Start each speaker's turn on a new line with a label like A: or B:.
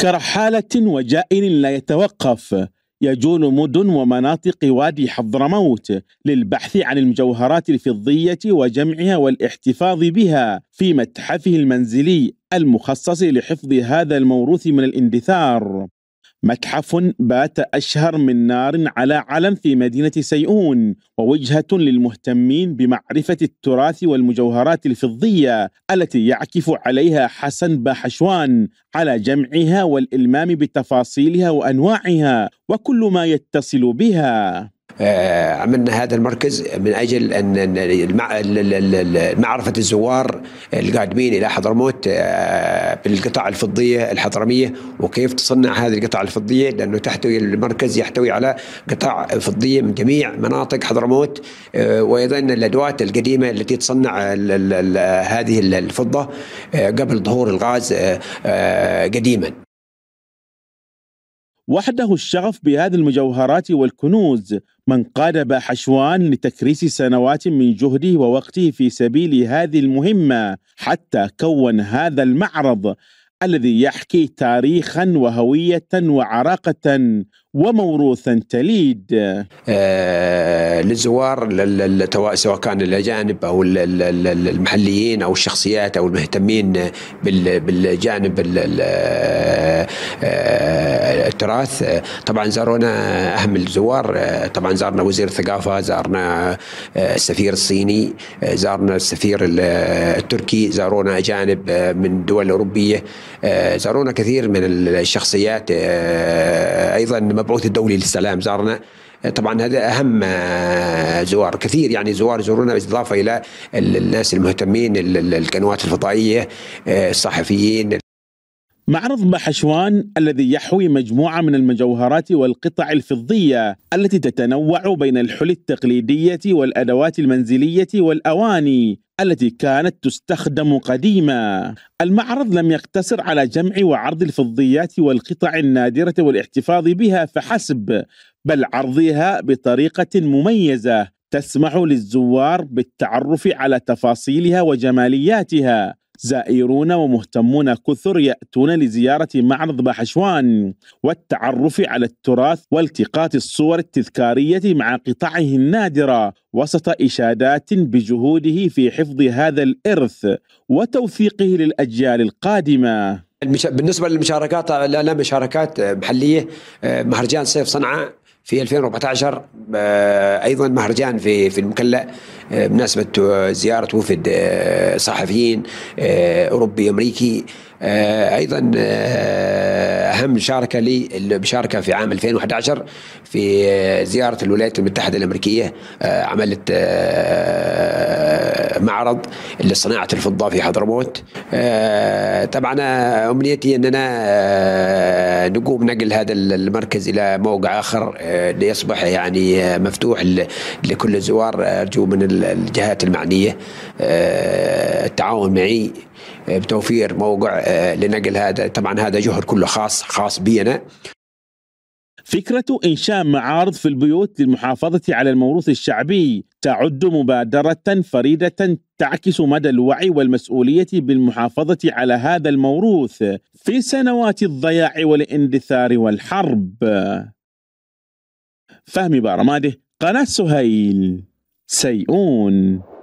A: كرحالة وجائن لا يتوقف يجول مدن ومناطق وادي حضرموت للبحث عن المجوهرات الفضية وجمعها والاحتفاظ بها في متحفه المنزلي المخصص لحفظ هذا الموروث من الاندثار متحف بات أشهر من نار على علم في مدينة سيئون ووجهة للمهتمين بمعرفة التراث والمجوهرات الفضية التي يعكف عليها حسن باحشوان على جمعها والإلمام بتفاصيلها وأنواعها وكل ما يتصل بها آه، عملنا هذا المركز من اجل ان
B: معرفه الزوار القادمين الى حضرموت آه، بالقطع الفضيه الحضرميه وكيف تصنع هذه القطع الفضيه لانه تحتوي المركز يحتوي على قطع فضيه من جميع مناطق حضرموت آه، وايضا الادوات القديمه التي تصنع
A: هذه الفضه قبل ظهور الغاز قديما وحده الشغف بهذه المجوهرات والكنوز من قادب حشوان لتكريس سنوات من جهده ووقته في سبيل هذه المهمة حتى كون هذا المعرض الذي يحكي تاريخا وهوية وعراقة وموروثا تليد آه للزوار سواء كان الأجانب أو
B: المحليين أو الشخصيات أو المهتمين بالجانب آه، آه، التراث آه، طبعا زارونا اهم الزوار آه، طبعا زارنا وزير الثقافه زارنا آه، السفير الصيني زارنا السفير التركي زارونا اجانب من دول اوروبيه زارونا كثير من الشخصيات ايضا مبعوث الدولي للسلام زارنا طبعا هذا اهم زوار كثير يعني زوار زورونا بالاضافه الى الناس المهتمين القنوات الفضائيه الصحفيين
A: معرض بحشوان الذي يحوي مجموعة من المجوهرات والقطع الفضية التي تتنوع بين الحلي التقليدية والأدوات المنزلية والأواني التي كانت تستخدم قديما المعرض لم يقتصر على جمع وعرض الفضيات والقطع النادرة والاحتفاظ بها فحسب بل عرضها بطريقة مميزة تسمح للزوار بالتعرف على تفاصيلها وجمالياتها زائرون ومهتمون كثر يأتون لزيارة معرض بحشوان والتعرف على التراث والتقاط الصور التذكارية مع قطعه النادرة وسط إشادات بجهوده في حفظ هذا الإرث وتوثيقه للأجيال القادمة بالنسبة
B: للمشاركات لا مشاركات محلية آه، مهرجان سيف صنعاء في 2014 آه، ايضا مهرجان في في المكلا بمناسبة زيارة وفد آه، صحفيين آه، أوروبي أمريكي آه، ايضا اهم مشاركه لي المشاركه في عام 2011 في زياره الولايات المتحده الامريكيه عملت معرض لصناعه الفضه في حضرموت آه، طبعا امنيتي اننا آه، نقوم نقل هذا المركز الى موقع اخر آه، ليصبح يعني مفتوح لكل الزوار ارجو من الجهات المعنيه التعاون معي بتوفير موقع لنقل هذا طبعا هذا جهد كله خاص خاص بينا
A: فكرة إنشاء معارض في البيوت للمحافظة على الموروث الشعبي تعد مبادرة فريدة تعكس مدى الوعي والمسؤولية بالمحافظة على هذا الموروث في سنوات الضياع والاندثار والحرب. فهمي بارماده قناة سهيل سيئون